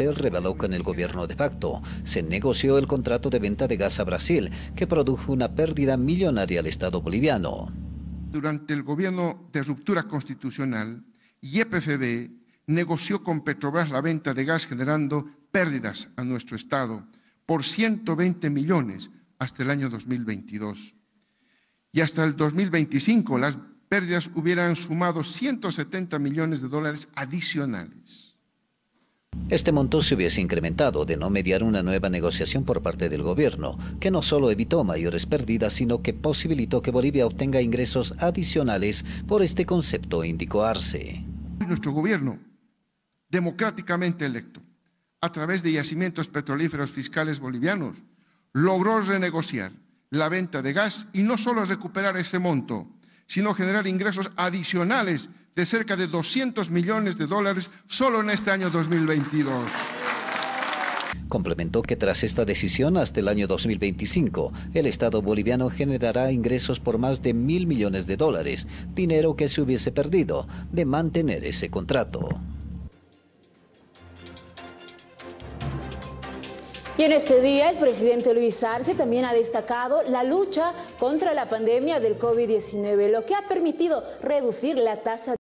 se reveló con el gobierno de facto. Se negoció el contrato de venta de gas a Brasil, que produjo una pérdida millonaria al Estado boliviano. Durante el gobierno de ruptura constitucional, YPFB negoció con Petrobras la venta de gas generando pérdidas a nuestro Estado por 120 millones hasta el año 2022. Y hasta el 2025 las pérdidas hubieran sumado 170 millones de dólares adicionales. Este monto se hubiese incrementado de no mediar una nueva negociación por parte del gobierno, que no solo evitó mayores pérdidas, sino que posibilitó que Bolivia obtenga ingresos adicionales por este concepto, indicó Arce. Nuestro gobierno, democráticamente electo, a través de yacimientos petrolíferos fiscales bolivianos, logró renegociar la venta de gas y no solo recuperar ese monto, sino generar ingresos adicionales de cerca de 200 millones de dólares solo en este año 2022. Complementó que tras esta decisión, hasta el año 2025, el Estado boliviano generará ingresos por más de mil millones de dólares, dinero que se hubiese perdido de mantener ese contrato. Y en este día, el presidente Luis Arce también ha destacado la lucha contra la pandemia del COVID-19, lo que ha permitido reducir la tasa de